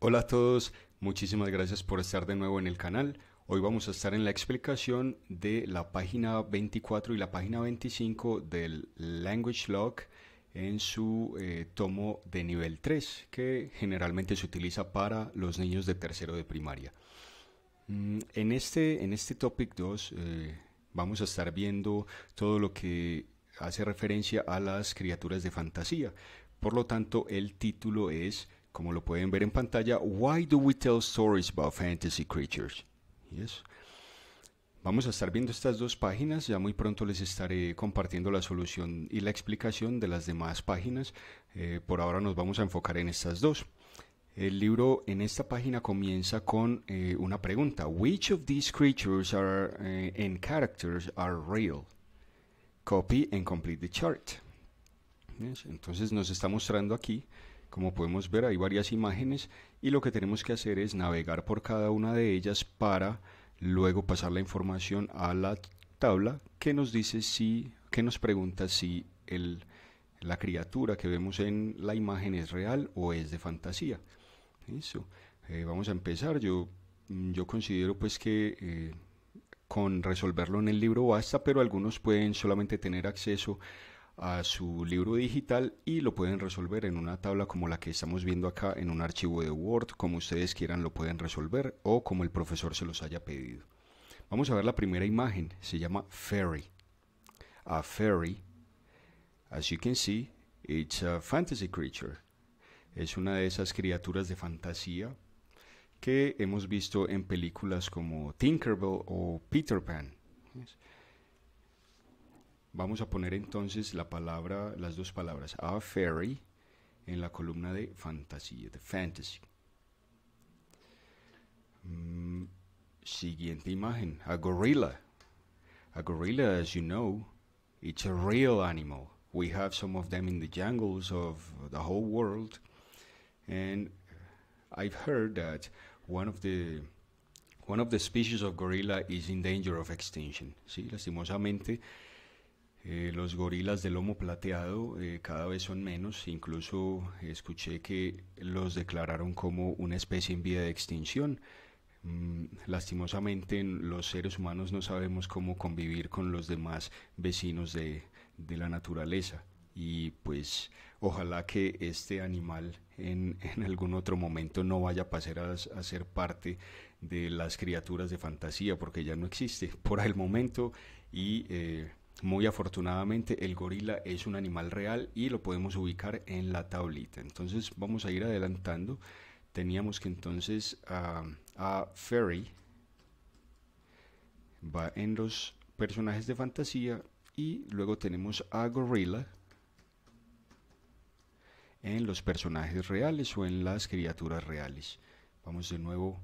Hola a todos, muchísimas gracias por estar de nuevo en el canal. Hoy vamos a estar en la explicación de la página 24 y la página 25 del Language Log en su eh, tomo de nivel 3 que generalmente se utiliza para los niños de tercero de primaria. Mm, en, este, en este Topic 2 eh, vamos a estar viendo todo lo que hace referencia a las criaturas de fantasía. Por lo tanto, el título es como lo pueden ver en pantalla, Why do we tell stories about fantasy creatures? Yes. Vamos a estar viendo estas dos páginas, ya muy pronto les estaré compartiendo la solución y la explicación de las demás páginas. Eh, por ahora nos vamos a enfocar en estas dos. El libro en esta página comienza con eh, una pregunta. Which of these creatures are, and eh, characters are real? Copy and complete the chart. Entonces nos está mostrando aquí como podemos ver hay varias imágenes y lo que tenemos que hacer es navegar por cada una de ellas para luego pasar la información a la tabla que nos dice si, que nos pregunta si el, la criatura que vemos en la imagen es real o es de fantasía. Eso. Eh, vamos a empezar. Yo, mm, yo considero pues que eh, con resolverlo en el libro basta, pero algunos pueden solamente tener acceso a su libro digital y lo pueden resolver en una tabla como la que estamos viendo acá en un archivo de Word, como ustedes quieran lo pueden resolver o como el profesor se los haya pedido. Vamos a ver la primera imagen, se llama Fairy. A fairy, as you can see, it's a fantasy creature. Es una de esas criaturas de fantasía que hemos visto en películas como Tinkerbell o Peter Pan. Vamos a poner entonces la palabra, las dos palabras, a fairy, en la columna de fantasía, de fantasy. Mm, siguiente imagen, a gorilla. A gorilla, as you know, it's a real animal. We have some of them in the jungles of the whole world. And I've heard that one of the one of the species of gorilla is in danger of extinction. Sí, lastimosamente eh, los gorilas del lomo plateado eh, cada vez son menos, incluso escuché que los declararon como una especie en vía de extinción. Mm, lastimosamente los seres humanos no sabemos cómo convivir con los demás vecinos de, la naturaleza y pues ojalá que este animal en, algún otro momento no vaya a pasar a, ser parte de las criaturas de fantasía porque ya no existe por el momento y eh, muy afortunadamente el gorila es un animal real y lo podemos ubicar en la tablita. Entonces vamos a ir adelantando. Teníamos que entonces ah, a Fairy va en los personajes de fantasía y luego tenemos a gorila en los personajes reales o en las criaturas reales. Vamos de nuevo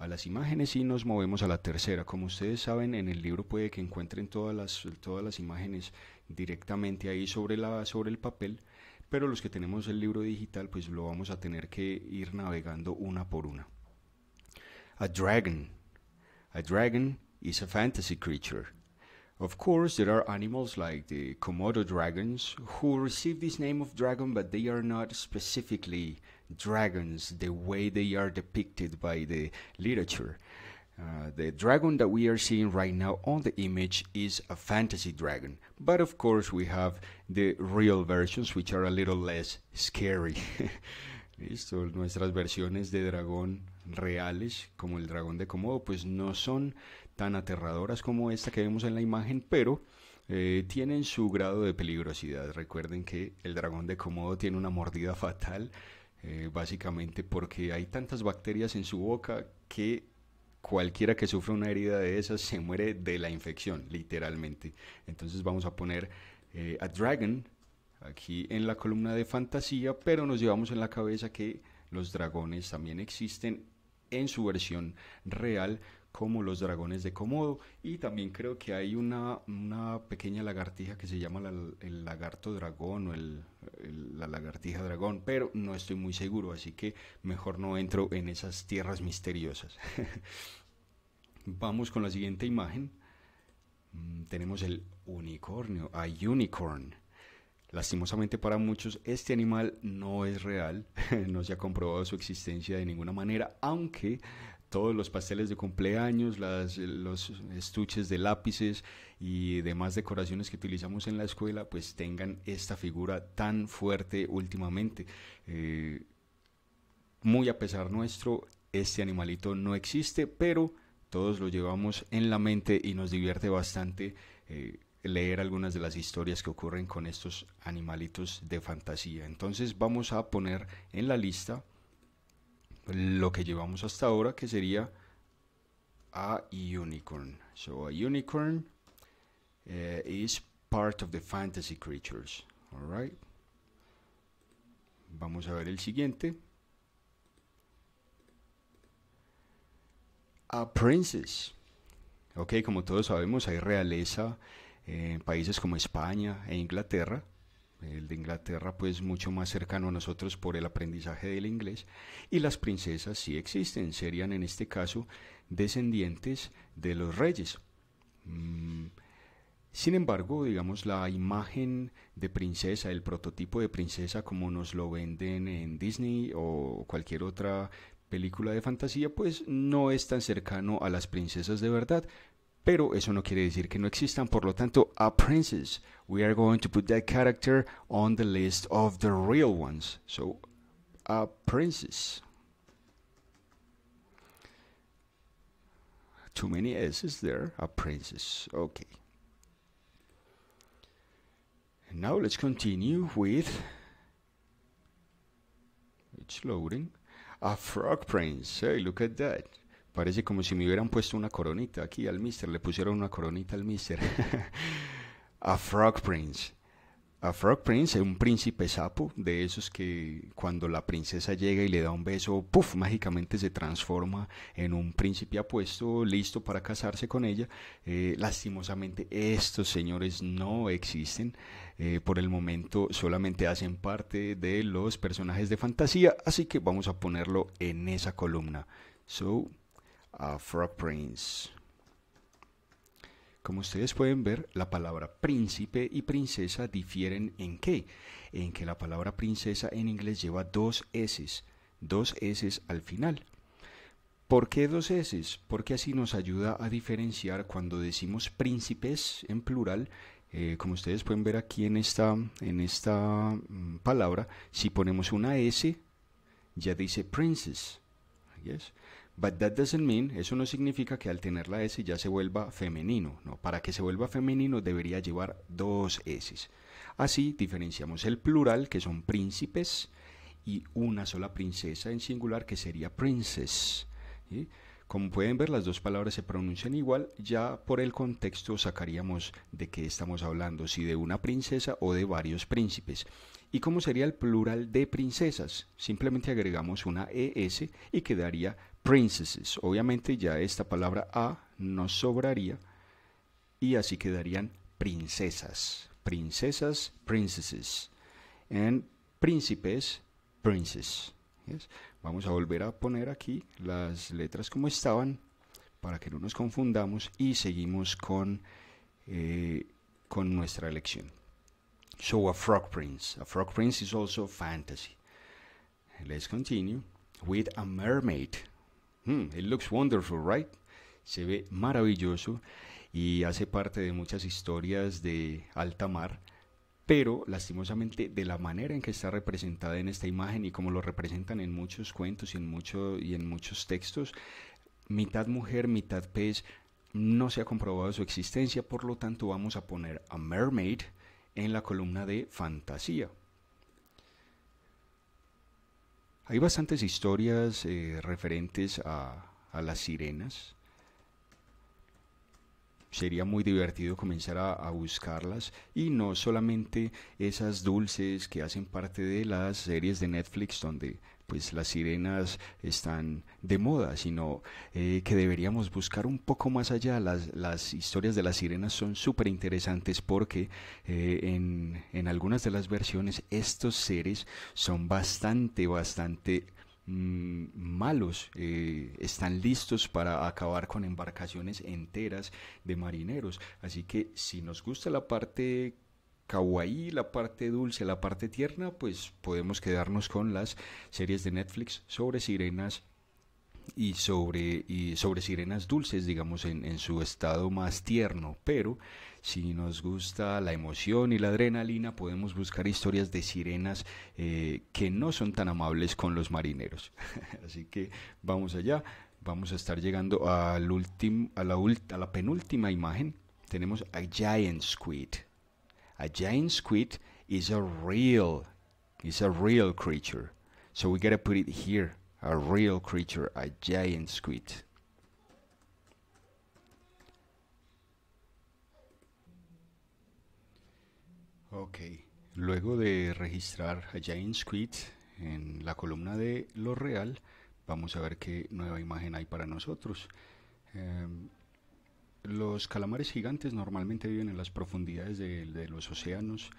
a las imágenes y nos movemos a la tercera. Como ustedes saben, en el libro puede que encuentren todas las, todas las imágenes directamente ahí sobre, la, sobre el papel, pero los que tenemos el libro digital pues lo vamos a tener que ir navegando una por una. A dragon. A dragon is a fantasy creature. Of course, there are animals like the Komodo dragons who receive this name of dragon, but they are not specifically dragons the way they are depicted by the literature. Uh, the dragon that we are seeing right now on the image is a fantasy dragon, but of course, we have the real versions which are a little less scary. Listo, nuestras versiones de dragón reales como el dragón de Komodo pues no son tan aterradoras como esta que vemos en la imagen pero eh, tienen su grado de peligrosidad recuerden que el dragón de Komodo tiene una mordida fatal eh, básicamente porque hay tantas bacterias en su boca que cualquiera que sufra una herida de esas se muere de la infección literalmente entonces vamos a poner eh, a dragon aquí en la columna de fantasía pero nos llevamos en la cabeza que los dragones también existen en su versión real como los dragones de Komodo y también creo que hay una, pequeña lagartija que se llama el lagarto dragón o el, la lagartija dragón, pero no estoy muy seguro, así que mejor no entro en esas tierras misteriosas. Vamos con la siguiente imagen. Mm, tenemos el unicornio, a unicorn. Lastimosamente para muchos este animal no es real, no se ha comprobado su existencia de ninguna manera, aunque todos los pasteles de cumpleaños, los estuches de lápices y demás decoraciones que utilizamos en la escuela, pues tengan esta figura tan fuerte últimamente. Eh, muy a pesar nuestro, este animalito no existe, pero todos lo llevamos en la mente y nos divierte bastante. Eh, leer algunas de las historias que ocurren con estos animalitos de fantasía. Entonces vamos a poner en la lista lo que llevamos hasta ahora, que sería a unicorn. So a unicorn eh, is part of the fantasy creatures. All right. Vamos a ver el siguiente. A princess. Ok, como todos sabemos, hay realeza en eh, países como España e Inglaterra, el de Inglaterra pues mucho más cercano a nosotros por el aprendizaje del inglés, y las princesas sí existen, serían en este caso descendientes de los reyes. Mm, sin embargo, digamos, la imagen de princesa, el prototipo de princesa como nos lo venden en Disney o cualquier otra película de fantasía, pues no es tan cercano a las princesas de verdad, Pero eso no quiere decir que no existan, por lo tanto, a princess. We are going to put that character on the list of the real ones. So, a princess. Too many S's there. A princess. Okay. And now let's continue with. It's loading. A frog prince. Hey, look at that. Parece como si me hubieran puesto una coronita aquí al mister, le pusieron una coronita al mister. a Frog Prince. A Frog Prince es un príncipe sapo, de esos que cuando la princesa llega y le da un beso, puff, mágicamente se transforma en un príncipe apuesto, listo para casarse con ella. Eh, lastimosamente estos señores no existen, eh, por el momento solamente hacen parte de los personajes de fantasía, así que vamos a ponerlo en esa columna. So, a Prince. Como ustedes pueden ver, la palabra príncipe y princesa difieren en qué? En que la palabra princesa en inglés lleva dos S, dos S al final. ¿Por qué dos S? Porque así nos ayuda a diferenciar cuando decimos príncipes en plural. Eh, como ustedes pueden ver aquí en esta, en esta mm, palabra, si ponemos una S, ya dice princess. But that doesn't mean, eso no significa que al tener la S ya se vuelva femenino. No, para que se vuelva femenino debería llevar dos S. Así diferenciamos el plural, que son príncipes, y una sola princesa en singular, que sería princess. Como pueden ver, las dos palabras se pronuncian igual, ya por el contexto sacaríamos de qué estamos hablando, si de una princesa o de varios príncipes. ¿Y cómo sería el plural de princesas? Simplemente agregamos una ES y quedaría princesses. Obviamente ya esta palabra a nos sobraría y así quedarían princesas. Princesas, princesses. En príncipes, princes. Vamos a volver a poner aquí las letras como estaban para que no nos confundamos y seguimos con, eh, con nuestra elección. So a frog prince. A frog prince is also fantasy. Let's continue with a mermaid. Hmm, it looks wonderful, right? Se ve maravilloso y hace parte de muchas historias de alta mar, pero lastimosamente de la manera en que está representada en esta imagen y como lo representan en muchos cuentos y en, y en muchos textos, mitad mujer, mitad pez, no se ha comprobado su existencia, por lo tanto vamos a poner a mermaid en la columna de fantasía. Hay bastantes historias eh, referentes a, las sirenas. Sería muy divertido comenzar a, a, buscarlas y no solamente esas dulces que hacen parte de las series de Netflix donde pues las sirenas están de moda, sino eh, que deberíamos buscar un poco más allá. Las, historias de las sirenas son súper interesantes porque eh, en, algunas de las versiones estos seres son bastante, bastante mm, malos eh, están listos para acabar con embarcaciones enteras de marineros así que si nos gusta la parte kawaii, la parte dulce, la parte tierna, pues podemos quedarnos con las series de Netflix sobre sirenas y sobre, y sobre sirenas dulces, digamos, en, su estado más tierno. Pero si nos gusta la emoción y la adrenalina, podemos buscar historias de sirenas eh, que no son tan amables con los marineros. Así que vamos allá. Vamos a estar llegando al último a, la a la penúltima imagen. Tenemos a Giant Squid. A giant squid is a real, is a real creature. So we gotta put it here. A real creature, a giant squid. Ok, luego de registrar a Giant Squid en la columna de lo real, vamos a ver qué nueva imagen hay para nosotros. Em, los calamares gigantes normalmente viven en las profundidades de, los océanos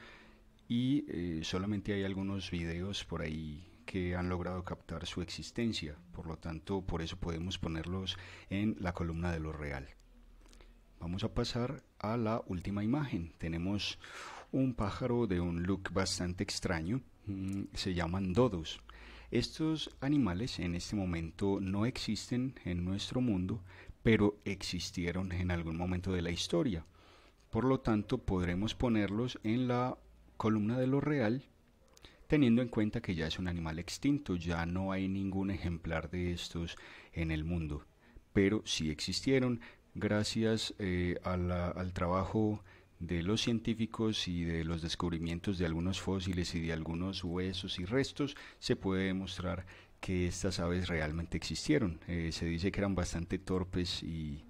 y eh, solamente hay algunos videos por ahí que han logrado captar su existencia, por lo tanto por eso podemos ponerlos en la columna de lo real. Vamos a pasar a la última imagen. Tenemos un pájaro de un look bastante extraño, mm, se llaman dodos. Estos animales en este momento no existen en nuestro mundo, pero existieron en algún momento de la historia. Por lo tanto, podremos ponerlos en la columna de lo real, teniendo en cuenta que ya es un animal extinto, ya no hay ningún ejemplar de estos en el mundo, pero sí existieron gracias eh, al trabajo de los científicos y de los descubrimientos de algunos fósiles y de algunos huesos y restos, se puede demostrar que estas aves realmente existieron. Eh, se dice que eran bastante torpes y,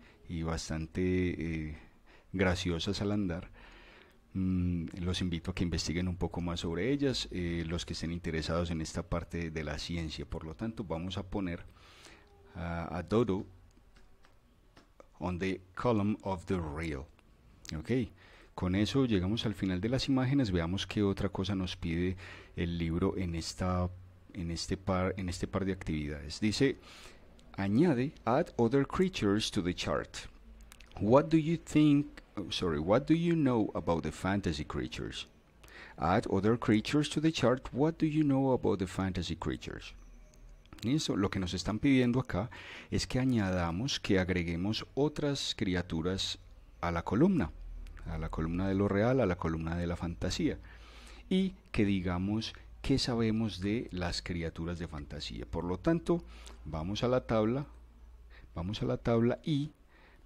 bastante eh, graciosas al andar. Mm, los invito a que investiguen un poco más sobre ellas, eh, los que estén interesados en esta parte de la ciencia. Por lo tanto, vamos a poner a Dodo on the column of the real. Con eso llegamos al final de las imágenes, veamos qué otra cosa nos pide el libro en, esta, en, este, par, en este par de actividades. Dice, añade, add other creatures to the chart. What do you think, oh, sorry, what do you know about the fantasy creatures? Add other creatures to the chart. What do you know about the fantasy creatures? eso lo que nos están pidiendo acá es que añadamos, que agreguemos otras criaturas a la columna a la columna de lo real, a la columna de la fantasía, y que digamos qué sabemos de las criaturas de fantasía. Por lo tanto, vamos a la tabla, vamos a la tabla y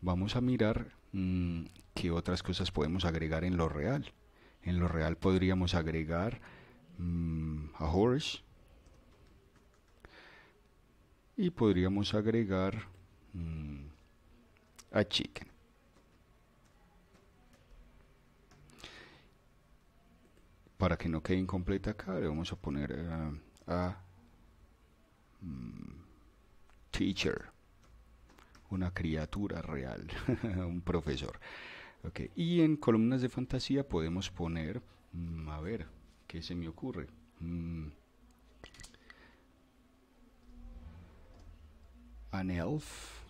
vamos a mirar mm, qué otras cosas podemos agregar en lo real. En lo real podríamos agregar mm, a horse y podríamos agregar mm, a Chicken. para que no quede incompleta acá le vamos a poner eh, a mm, teacher una criatura real un profesor y en columnas de fantasía podemos poner mm, a ver qué se me ocurre mm. an elf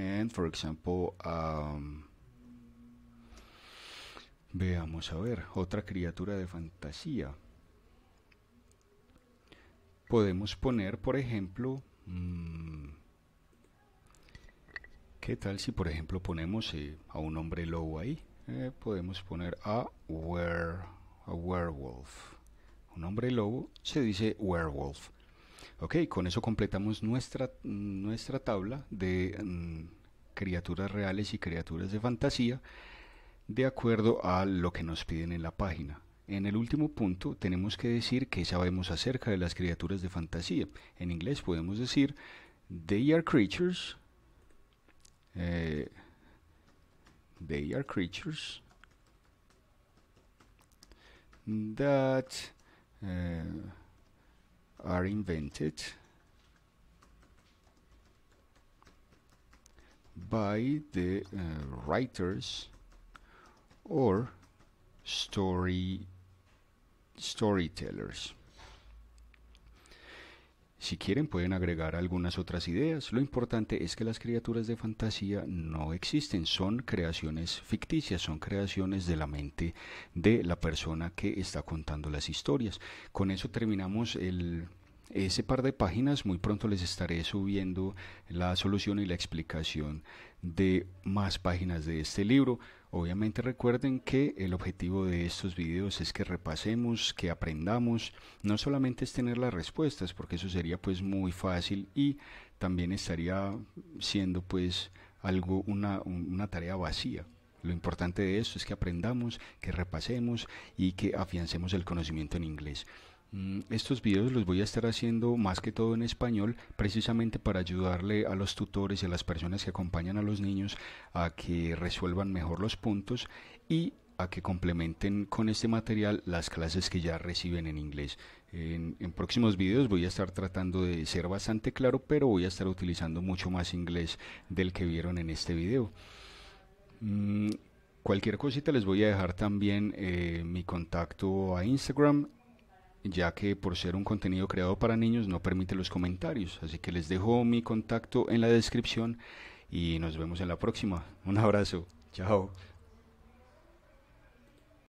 and for example veamos a ver otra criatura de fantasía podemos poner por ejemplo mm, qué tal si por ejemplo ponemos eh, a un hombre lobo ahí eh, podemos poner a, a werewolf un hombre lobo se dice werewolf Ok, con eso completamos nuestra, nuestra tabla de mm, criaturas reales y criaturas de fantasía de acuerdo a lo que nos piden en la página. En el último punto tenemos que decir que sabemos acerca de las criaturas de fantasía. En inglés podemos decir they are creatures eh, they are creatures that eh, are invented by the uh, writers or story storytellers. Si quieren pueden agregar algunas otras ideas. Lo importante es que las criaturas de fantasía no existen, son creaciones ficticias, son creaciones de la mente de la persona que está contando las historias. Con eso terminamos el ese par de páginas. Muy pronto les estaré subiendo la solución y la explicación de más páginas de este libro. Obviamente recuerden que el objetivo de estos videos es que repasemos, que aprendamos, no solamente es tener las respuestas, porque eso sería pues muy fácil y también estaría siendo pues algo una, una tarea vacía. Lo importante de eso es que aprendamos, que repasemos y que afiancemos el conocimiento en inglés. Mm, estos videos los voy a estar haciendo más que todo en español, precisamente para ayudarle a los tutores y a las personas que acompañan a los niños a que resuelvan mejor los puntos y a que complementen con este material las clases que ya reciben en inglés. En, próximos videos voy a estar tratando de ser bastante claro, pero voy a estar utilizando mucho más inglés del que vieron en este video. Mm, cualquier cosita les voy a dejar también eh, mi contacto a Instagram ya que por ser un contenido creado para niños no permite los comentarios. Así que les dejo mi contacto en la descripción y nos vemos en la próxima. Un abrazo. Chao.